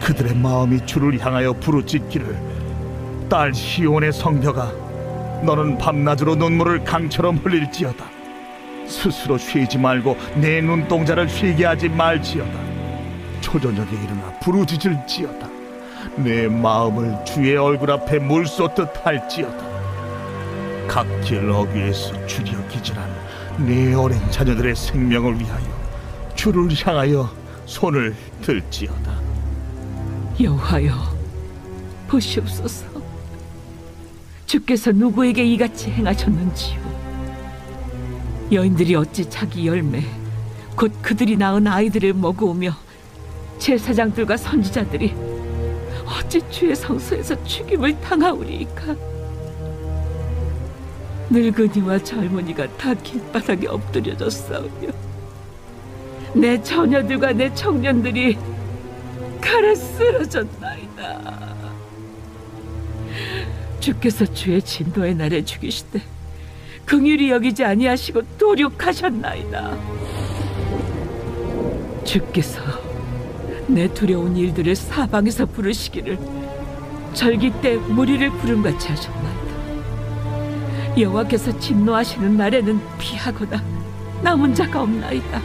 그들의 마음이 주를 향하여 부르짖기를 딸 시온의 성녀가 너는 밤낮으로 눈물을 강처럼 흘릴지어다 스스로 쉬지 말고 내 눈동자를 쉬게 하지 말지어다 초저녁에 일어나 부르짖을지어다 내 마음을 주의 얼굴 앞에 물 쏟듯 할지어다 각질 어귀에서 주여 기절한 내 어린 자녀들의 생명을 위하여 주를 향하여 손을 들지어다 여호와여 보시옵소서 주께서 누구에게 이같이 행하셨는지요 여인들이 어찌 자기 열매 곧 그들이 낳은 아이들을 먹어오며 제사장들과 선지자들이 어찌 주의 성소에서 죽임을 당하오리이까 늙은이와 젊은이가 다 길바닥에 엎드려졌사오며 내 처녀들과 내 청년들이 칼에 쓰러졌나이다. 주께서 주의 진노의 날에 죽이시되 긍휼히 여기지 아니하시고 도륙하셨나이다. 주께서 내 두려운 일들을 사방에서 부르시기를 절기 때 무리를 부름같이 하셨나이다. 여호와께서 진노하시는 날에는 피하거나 남은 자가 없나이다.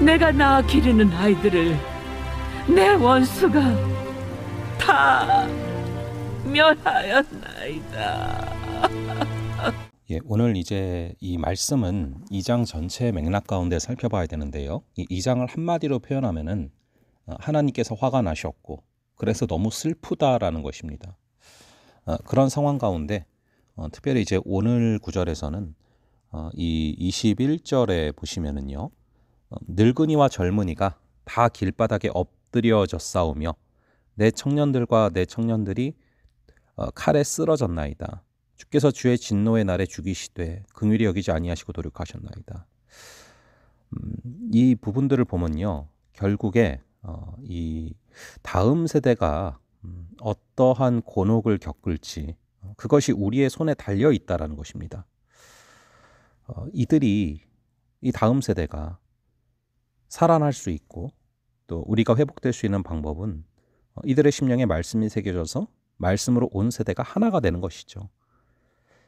내가 낳아 기르는 아이들을 내 원수가 다 멸하였나이다. 예, 오늘 이제 이 말씀은 2장 전체 맥락 가운데 살펴봐야 되는데요. 이 2장을 한마디로 표현하면은 어, 하나님께서 화가 나셨고 그래서 너무 슬프다라는 것입니다. 어, 그런 상황 가운데 어, 특별히 이제 오늘 구절에서는 이 21절에 보시면은요. 늙은이와 젊은이가 다 길바닥에 엎 엎드려져싸우며내 청년들과 내 청년들이 어, 칼에 쓰러졌나이다. 주께서 주의 진노의 날에 죽이시되 긍휼히 여기지 아니하시고 노력하셨나이다. 음, 이 부분들을 보면요, 결국에 어, 이 다음 세대가 음, 어떠한 곤혹을 겪을지 어, 그것이 우리의 손에 달려 있다라는 것입니다. 어, 이들이 이 다음 세대가 살아날 수 있고 또 우리가 회복될 수 있는 방법은 어, 이들의 심령에 말씀이 새겨져서 말씀으로 온 세대가 하나가 되는 것이죠.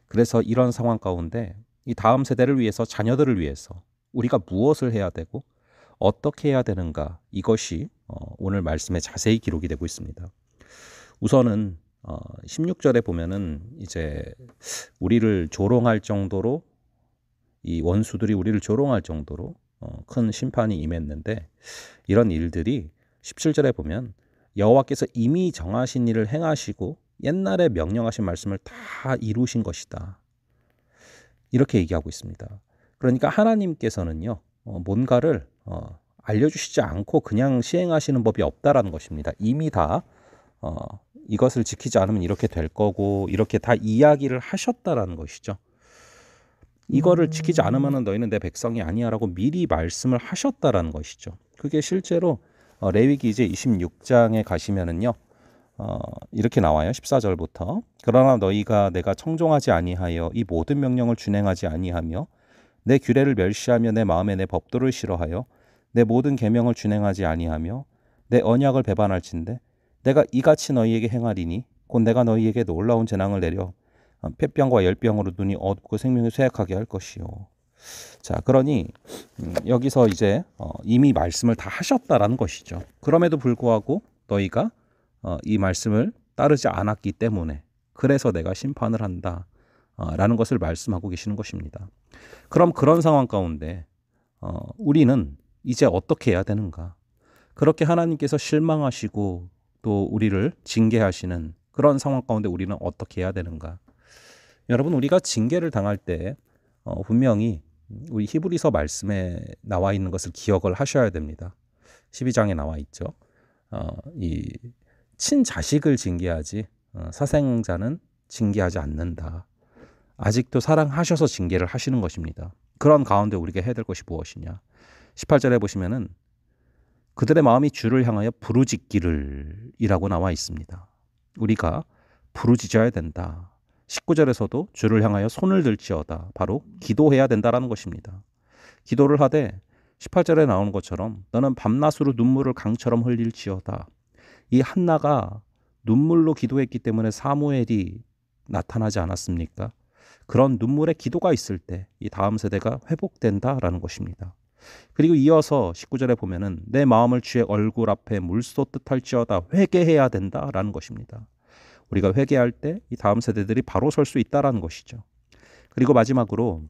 그래서 이런 상황 가운데 이 다음 세대를 위해서 자녀들을 위해서 우리가 무엇을 해야 되고 어떻게 해야 되는가 이것이 어, 오늘 말씀에 자세히 기록이 되고 있습니다. 우선은 16절에 어, 보면은 이제 우리를 조롱할 정도로 이 원수들이 우리를 조롱할 정도로 어, 큰 심판이 임했는데 이런 일들이 17절에 보면 여호와께서 이미 정하신 일을 행하시고 옛날에 명령하신 말씀을 다 이루신 것이다. 이렇게 얘기하고 있습니다. 그러니까 하나님께서는요, 어, 뭔가를 어, 알려주시지 않고 그냥 시행하시는 법이 없다라는 것입니다. 이미 다 어, 이것을 지키지 않으면 이렇게 될 거고 이렇게 다 이야기를 하셨다라는 것이죠. 이거를 음. 지키지 않으면 너희는 내 백성이 아니야라고 미리 말씀을 하셨다라는 것이죠. 그게 실제로 어, 레위기 이제 26장에 가시면은요. 어, 이렇게 나와요. 14절부터. 그러나 너희가 내가 청종하지 아니하여 이 모든 명령을 준행하지 아니하며 내 규례를 멸시하며 내 마음에 내 법도를 싫어하여 내 모든 계명을 준행하지 아니하며 내 언약을 배반할진대 내가 이같이 너희에게 행하리니 곧 내가 너희에게 놀라운 재앙을 내려 어, 폐병과 열병으로 눈이 어둡고 생명이 쇠약하게 할 것이요. 자, 그러니 음, 여기서 이제 어, 이미 말씀을 다 하셨다라는 것이죠. 그럼에도 불구하고 너희가 어, 이 말씀을 따르지 않았기 때문에 그래서 내가 심판을 한다. 라는 것을 말씀하고 계시는 것입니다. 그럼 그런 상황 가운데 우리는 이제 어떻게 해야 되는가? 그렇게 하나님께서 실망하시고 또 우리를 징계하시는 그런 상황 가운데 우리는 어떻게 해야 되는가? 여러분 우리가 징계를 당할 때 어, 분명히 우리 히브리서 말씀에 나와 있는 것을 기억을 하셔야 됩니다. 12장에 나와 있죠. 어, 이 친자식을 징계하지 어, 사생자는 징계하지 않는다. 아직도 사랑하셔서 징계를 하시는 것입니다. 그런 가운데 우리가 해야 될 것이 무엇이냐? 18절에 보시면은 그들의 마음이 주를 향하여 부르짖기를이라고 나와 있습니다. 우리가 부르짖어야 된다. 19절에서도 주를 향하여 손을 들지어다 바로 기도해야 된다라는 것입니다. 기도를 하되 18절에 나오는 것처럼 너는 밤낮으로 눈물을 강처럼 흘릴지어다. 이 한나가 눈물로 기도했기 때문에 사무엘이 나타나지 않았습니까? 그런 눈물의 기도가 있을 때 이 다음 세대가 회복된다라는 것입니다. 그리고 이어서 19절에 보면은 내 마음을 주의 얼굴 앞에 물쏟듯 할지어다 회개해야 된다라는 것입니다. 우리가 회개할 때 이 다음 세대들이 바로 설 수 있다라는 것이죠. 그리고 마지막으로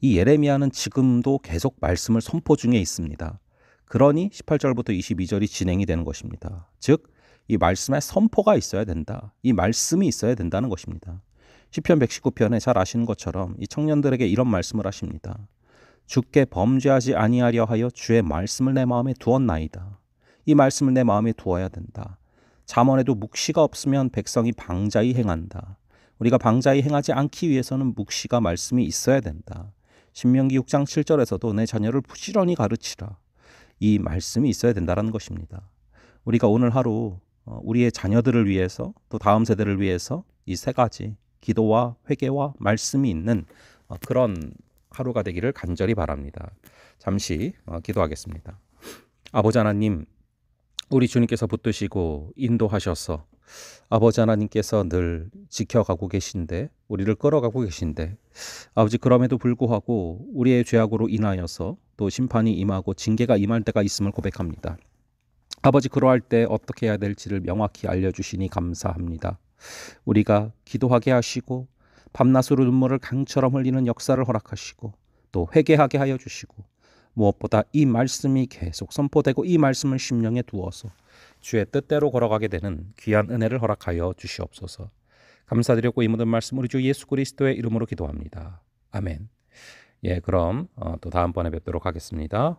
이 예레미야는 지금도 계속 말씀을 선포 중에 있습니다. 그러니 18절부터 22절이 진행이 되는 것입니다. 즉, 이 말씀에 선포가 있어야 된다. 이 말씀이 있어야 된다는 것입니다. 시편 119편에 잘 아시는 것처럼 이 청년들에게 이런 말씀을 하십니다. 주께 범죄하지 아니하려 하여 주의 말씀을 내 마음에 두었나이다. 이 말씀을 내 마음에 두어야 된다. 잠언에도 묵시가 없으면 백성이 방자히 행한다. 우리가 방자히 행하지 않기 위해서는 묵시가 말씀이 있어야 된다. 신명기 6장 7절에서도 내 자녀를 부지런히 가르치라. 이 말씀이 있어야 된다라는 것입니다. 우리가 오늘 하루 어, 우리의 자녀들을 위해서 또 다음 세대를 위해서 이 세 가지 기도와 회개와 말씀이 있는 어, 그런 하루가 되기를 간절히 바랍니다. 잠시 어, 기도하겠습니다. 아버지 하나님, 우리 주님께서 붙드시고 인도하셔서 아버지 하나님께서 늘 지켜가고 계신데 우리를 끌어가고 계신데 아버지 그럼에도 불구하고 우리의 죄악으로 인하여서 또 심판이 임하고 징계가 임할 때가 있음을 고백합니다. 아버지 그러할 때 어떻게 해야 될지를 명확히 알려주시니 감사합니다. 우리가 기도하게 하시고 밤낮으로 눈물을 강처럼 흘리는 역사를 허락하시고 또 회개하게 하여 주시고 무엇보다 이 말씀이 계속 선포되고 이 말씀을 심령에 두어서 주의 뜻대로 걸어가게 되는 귀한 은혜를 허락하여 주시옵소서. 감사드렸고 이 모든 말씀 우리 주 예수 그리스도의 이름으로 기도합니다. 아멘. 예, 그럼 어, 또 다음번에 뵙도록 하겠습니다.